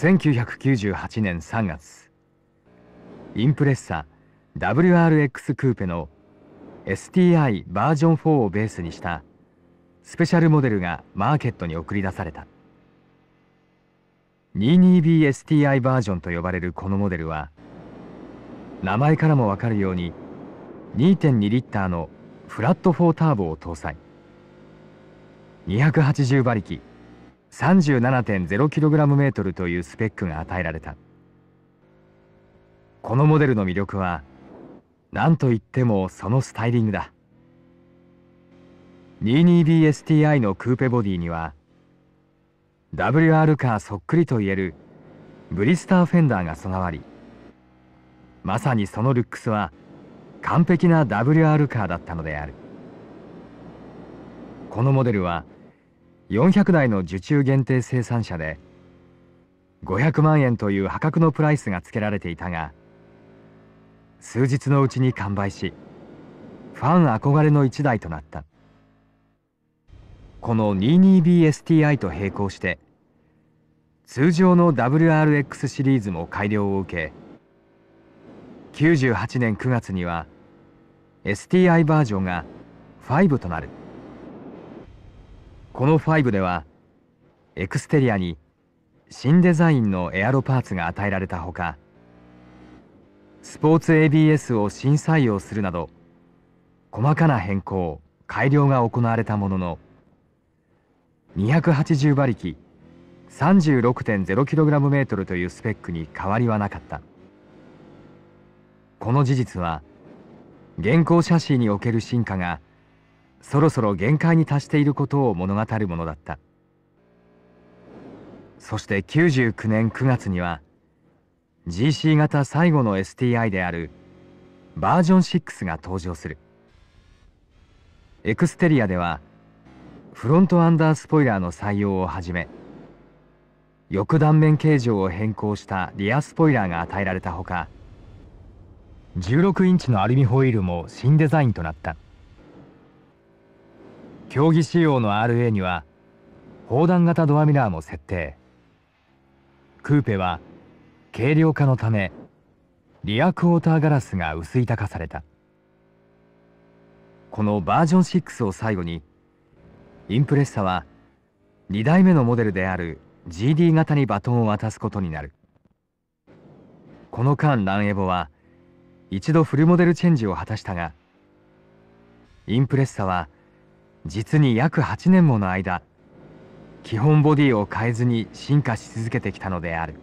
1998年3月インプレッサ WRX クーペの STI バージョン4をベースにしたスペシャルモデルがマーケットに送り出された 22BSTI バージョンと呼ばれるこのモデルは名前からもわかるように2.2リッターのフラット4ターボを搭載280馬力 37.0kgm というスペックが与えられたこのモデルの魅力は何といってもそのスタイリングだ 22BSTI のクーペボディには WR カーそっくりといえるブリスターフェンダーが備わりまさにそのルックスは完璧な WR カーだったのであるこのモデルは400台の受注限定生産車で500万円という破格のプライスがつけられていたが数日のうちに完売しファン憧れの1台となったこの 22BSTI と並行して通常の WRX シリーズも改良を受け98年9月には STI バージョンが5となる。この5ではエクステリアに新デザインのエアロパーツが与えられたほかスポーツ ABS を新採用するなど細かな変更改良が行われたものの280馬力 36.0kgm というスペックに変わりはなかったこの事実は現行写真における進化がそろそろ限界に達していることを物語るものだったそして99年9月には GC 型最後の STI であるバージョン6が登場するエクステリアではフロントアンダースポイラーの採用をはじめ翼断面形状を変更したリアスポイラーが与えられたほか16インチのアルミホイールも新デザインとなった。競技仕様の RA には砲弾型ドアミラーも設定クーペは軽量化のためリアクォーターガラスが薄板化されたこのバージョン6を最後にインプレッサは2代目のモデルである GD 型にバトンを渡すことになるこの間ランエボは一度フルモデルチェンジを果たしたがインプレッサは実に約8年もの間基本ボディを変えずに進化し続けてきたのである